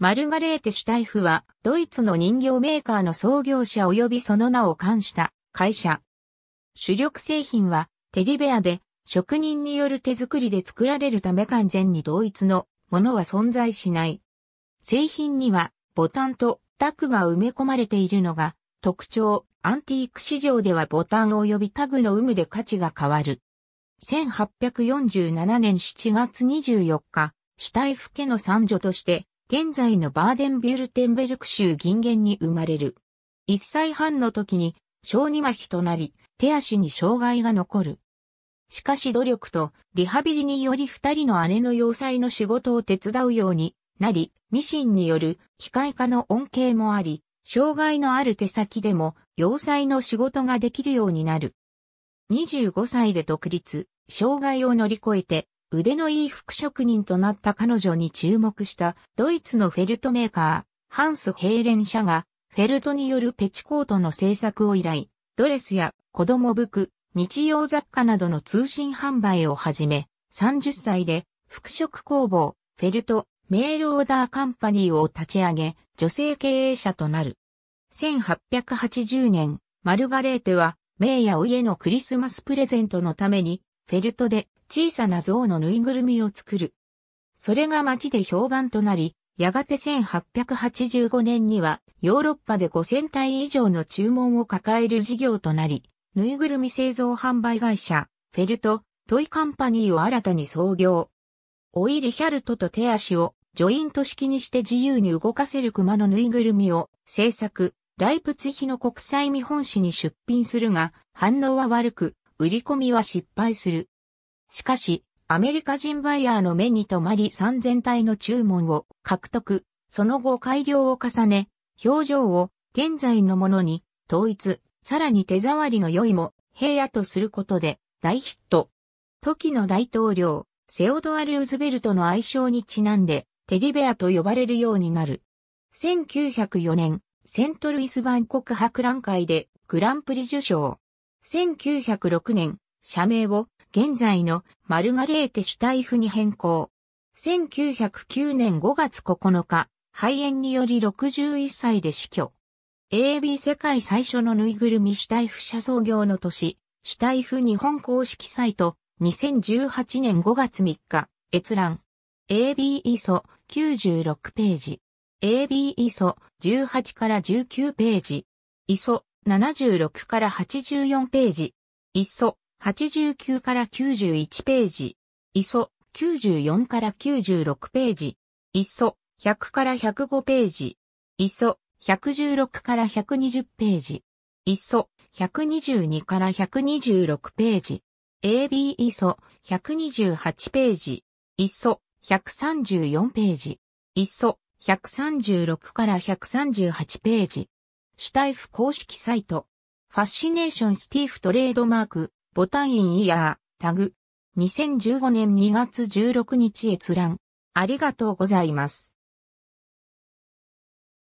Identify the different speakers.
Speaker 1: マルガレーテ・シュタイフは、ドイツの人形メーカーの創業者及びその名を冠した会社。主力製品は、テディベアで、職人による手作りで作られるため完全に同一のものは存在しない。製品には、ボタンとタグが埋め込まれているのが特徴、アンティーク市場ではボタン及びタグの有無で価値が変わる。1847年7月24日、シュタイフ家の三女として、現在のバーデンビュルテンベルク州銀元に生まれる。1歳半の時に小児麻痺となり、手足に障害が残る。しかし努力とリハビリにより二人の姉の要塞の仕事を手伝うようになり、ミシンによる機械化の恩恵もあり、障害のある手先でも要塞の仕事ができるようになる。25歳で独立、障害を乗り越えて腕のいい服職人となった彼女に注目したドイツのフェルトメーカー、ハンス・ヘイレン社が、フェルトによるペチコートの製作を依頼、ドレスや子供服、日用雑貨などの通信販売を始め、30歳で、服飾工房、フェルト、メールオーダーカンパニーを立ち上げ、女性経営者となる。1880年、マルガレーテは、名や家のクリスマスプレゼントのために、フェルトで小さな象のぬいぐるみを作る。それが街で評判となり、やがて1885年にはヨーロッパで5000体以上の注文を抱える事業となり、ぬいぐるみ製造販売会社、フェルト、トイカンパニーを新たに創業。オイ・リヒャルトと手足をジョイント式にして自由に動かせる熊のぬいぐるみを制作、ライプツヒの国際見本誌に出品するが、反応は悪く、売り込みは失敗する。しかし、アメリカ人バイヤーの目に留まり3000体の注文を獲得、その後改良を重ね、表情を現在のものに統一、さらに手触りの良いも平野とすることで大ヒット。時の大統領、セオドア・ルーズベルトの愛称にちなんで、テディベアと呼ばれるようになる。1904年、セントルイス万国博覧会でグランプリ受賞。1906年、社名を現在のマルガレーテシュタイフに変更。1909年5月9日、肺炎により61歳で死去。AB 世界最初のぬいぐるみ主体フ社創業の年、主体フ日本公式サイト、2018年5月3日、閲覧。AB イソ96ページ。AB イソ18から19ページ。イソ76から84ページ。イソ89から91ページ、いそ、94から96ページ、いそ、100から105ページ、いそ、116から120ページ、いそ、122から126ページ、AB いそ、128ページ、いそ、134ページ、いそ、136から138ページ、主体不公式サイト、ファッシネーションスティーフトレードマーク、ボタンインイヤー、タグ。2015年2月16日閲覧。ありがとうございます。